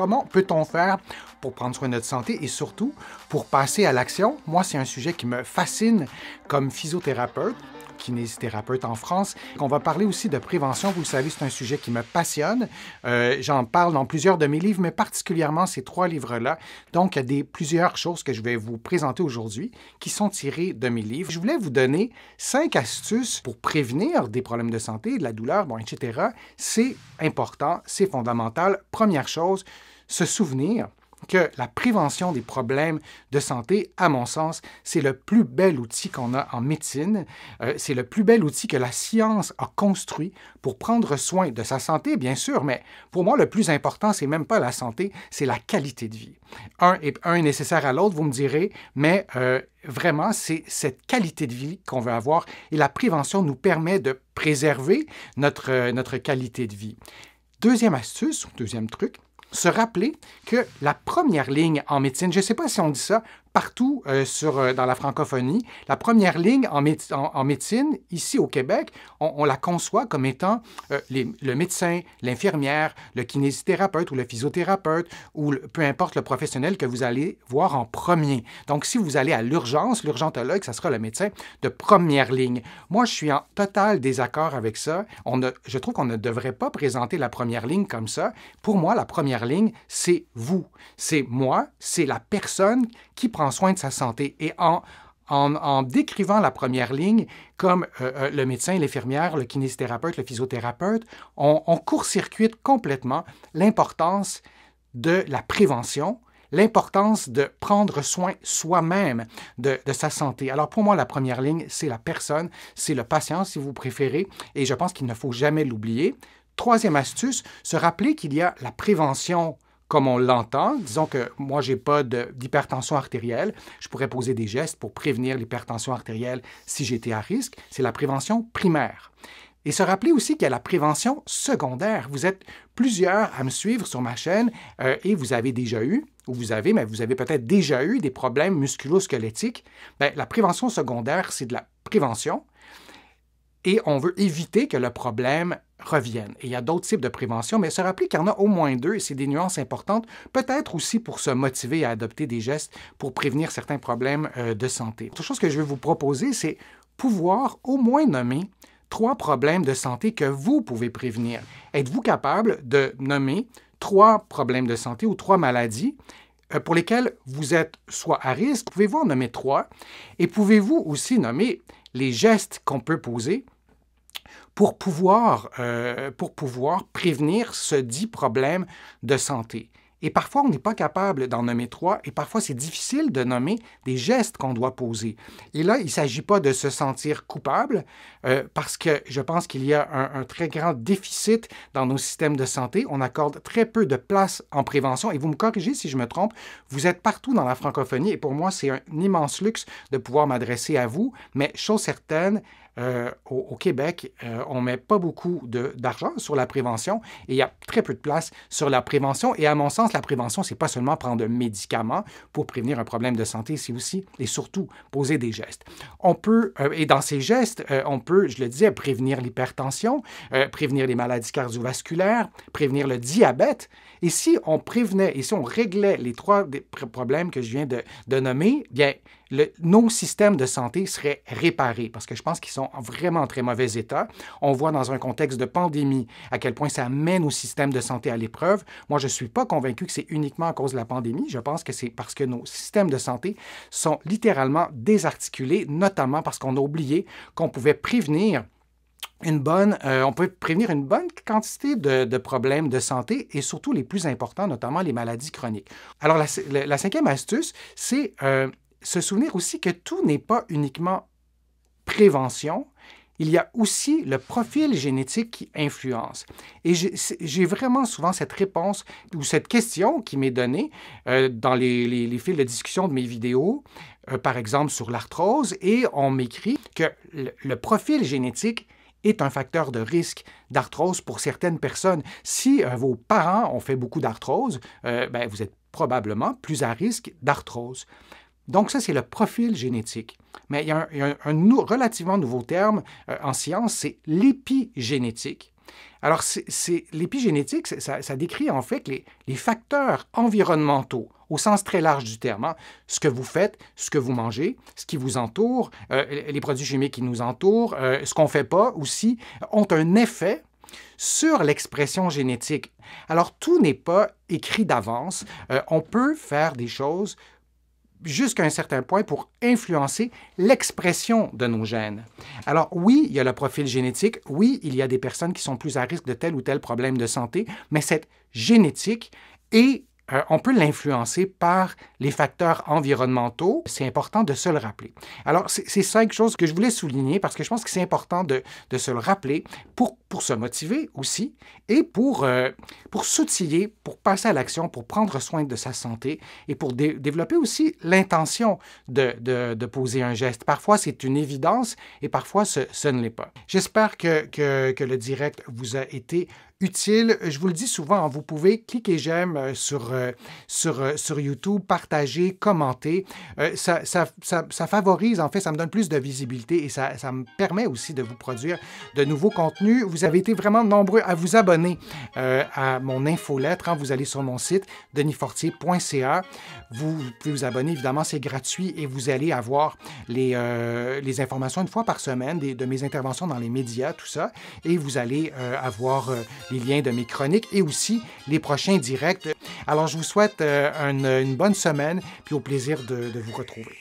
Comment peut-on faire pour prendre soin de notre santé et surtout pour passer à l'action. Moi, c'est un sujet qui me fascine comme physiothérapeute kinésithérapeute en France. On va parler aussi de prévention. Vous le savez, c'est un sujet qui me passionne. Euh, j'en parle dans plusieurs de mes livres, mais particulièrement ces trois livres-là. Donc, il y a des, plusieurs choses que je vais vous présenter aujourd'hui qui sont tirées de mes livres. Je voulais vous donner cinq astuces pour prévenir des problèmes de santé, de la douleur, bon, etc. C'est important, c'est fondamental. Première chose, se souvenir que la prévention des problèmes de santé, à mon sens, c'est le plus bel outil qu'on a en médecine. Euh, c'est le plus bel outil que la science a construit pour prendre soin de sa santé, bien sûr, mais pour moi, le plus important, c'est même pas la santé, c'est la qualité de vie. Un est, nécessaire à l'autre, vous me direz, mais euh, vraiment, c'est cette qualité de vie qu'on veut avoir et la prévention nous permet de préserver notre, euh, notre qualité de vie. Deuxième astuce, deuxième truc, se rappeler que la première ligne en médecine, je ne sais pas si on dit ça, partout euh, sur, euh, dans la francophonie. La première ligne en, en, médecine, ici au Québec, on, la conçoit comme étant euh, le médecin, l'infirmière, le kinésithérapeute ou le physiothérapeute ou peu importe le professionnel que vous allez voir en premier. Donc, si vous allez à l'urgence, l'urgentologue, ça sera le médecin de première ligne. Moi, je suis en total désaccord avec ça. On je trouve qu'on ne devrait pas présenter la première ligne comme ça. Pour moi, la première ligne, c'est vous. C'est moi, c'est la personne qui prend soin de sa santé. Et en, en, décrivant la première ligne comme euh, euh, le médecin, l'infirmière, le kinésithérapeute, le physiothérapeute, on, on court-circuite complètement l'importance de la prévention, l'importance de prendre soin soi-même de, de, sa santé. Alors pour moi, la première ligne, c'est la personne, c'est le patient si vous préférez, et je pense qu'il ne faut jamais l'oublier. Troisième astuce, se rappeler qu'il y a la prévention comme on l'entend. Disons que moi, j'ai pas d'hypertension artérielle. Je pourrais poser des gestes pour prévenir l'hypertension artérielle si j'étais à risque. C'est la prévention primaire. Et se rappeler aussi qu'il y a la prévention secondaire. Vous êtes plusieurs à me suivre sur ma chaîne euh, et vous avez déjà eu, ou vous avez, mais vous avez peut-être déjà eu des problèmes musculosquelettiques. Ben, la prévention secondaire, c'est de la prévention et on veut éviter que le problème revienne. il y a d'autres types de prévention, mais se rappeler qu'il y en a au moins deux, et c'est des nuances importantes, peut-être aussi pour se motiver à adopter des gestes pour prévenir certains problèmes euh, de santé. Autre chose que je vais vous proposer, c'est pouvoir au moins nommer trois problèmes de santé que vous pouvez prévenir. Êtes-vous capable de nommer trois problèmes de santé ou trois maladies euh, pour lesquels vous êtes soit à risque, pouvez-vous en nommer trois? Et pouvez-vous aussi nommer les gestes qu'on peut poser pour pouvoir, euh, pour pouvoir prévenir ce dit problème de santé? Et parfois, on n'est pas capable d'en nommer trois, et parfois, c'est difficile de nommer des gestes qu'on doit poser. Et là, il ne s'agit pas de se sentir coupable, euh, parce que je pense qu'il y a un, très grand déficit dans nos systèmes de santé. On accorde très peu de place en prévention, et vous me corrigez si je me trompe, vous êtes partout dans la francophonie, et pour moi, c'est un immense luxe de pouvoir m'adresser à vous, mais chose certaine, euh, au, Québec, euh, on met pas beaucoup d'argent sur la prévention et il y a très peu de place sur la prévention. Et à mon sens, la prévention, c'est pas seulement prendre un médicament pour prévenir un problème de santé, c'est aussi et surtout poser des gestes. On peut, euh, et dans ces gestes, on peut, je le disais, prévenir l'hypertension, prévenir les maladies cardiovasculaires, prévenir le diabète. Et si on prévenait, et si on réglait les trois problèmes que je viens de nommer, bien, nos systèmes de santé seraient réparés parce que je pense qu'ils sont vraiment très mauvais état. On voit dans un contexte de pandémie à quel point ça amène nos systèmes de santé à l'épreuve. Moi, je ne suis pas convaincu que c'est uniquement à cause de la pandémie. Je pense que c'est parce que nos systèmes de santé sont littéralement désarticulés, notamment parce qu'on a oublié qu'on pouvait prévenir une bonne, euh, on peut prévenir une bonne quantité de, problèmes de santé et surtout les plus importants, notamment les maladies chroniques. Alors, la, cinquième astuce, c'est euh, se souvenir aussi que tout n'est pas uniquement prévention, il y a aussi le profil génétique qui influence. Et j'ai vraiment souvent cette réponse ou cette question qui m'est donnée euh, dans les, fils de discussion de mes vidéos, euh, par exemple sur l'arthrose, et on m'écrit que le, profil génétique est un facteur de risque d'arthrose pour certaines personnes. Si euh, vos parents ont fait beaucoup d'arthrose, ben, vous êtes probablement plus à risque d'arthrose. Donc ça, c'est le profil génétique. Mais il y a un, relativement nouveau terme euh, en science, c'est l'épigénétique. Alors, c'est, l'épigénétique, ça, ça, décrit en fait les, les, facteurs environnementaux au sens très large du terme. Hein. Ce que vous faites, ce que vous mangez, ce qui vous entoure, euh, les produits chimiques qui nous entourent, euh, ce qu'on ne fait pas aussi, ont un effet sur l'expression génétique. Alors, tout n'est pas écrit d'avance. on peut faire des choses jusqu'à un certain point pour influencer l'expression de nos gènes. Alors oui, il y a le profil génétique, oui, il y a des personnes qui sont plus à risque de tel ou tel problème de santé, mais cette génétique est euh, on peut l'influencer par les facteurs environnementaux. C'est important de se le rappeler. Alors, c'est cinq choses que je voulais souligner parce que je pense que c'est important de, se le rappeler pour, pour se motiver aussi et pour, euh, pour s'outiller, pour passer à l'action, pour prendre soin de sa santé et pour développer aussi l'intention de, poser un geste. Parfois, c'est une évidence et parfois, ce, ne l'est pas. J'espère que, que le direct vous a été utile. Je vous le dis souvent, vous pouvez cliquer j'aime euh, sur, euh, sur, euh, sur YouTube, partager, commenter. ça, ça, ça, ça, favorise, en fait, ça me donne plus de visibilité et ça, ça me permet aussi de vous produire de nouveaux contenus. Vous avez été vraiment nombreux à vous abonner à mon infolettre. Hein. Vous allez sur mon site denisfortier.ca. Vous, pouvez vous abonner, évidemment, c'est gratuit et vous allez avoir les, les informations une fois par semaine de mes interventions dans les médias, tout ça. Et vous allez avoir les liens de mes chroniques et aussi les prochains directs. Alors, je vous souhaite euh, une, bonne semaine, puis au plaisir de, vous retrouver.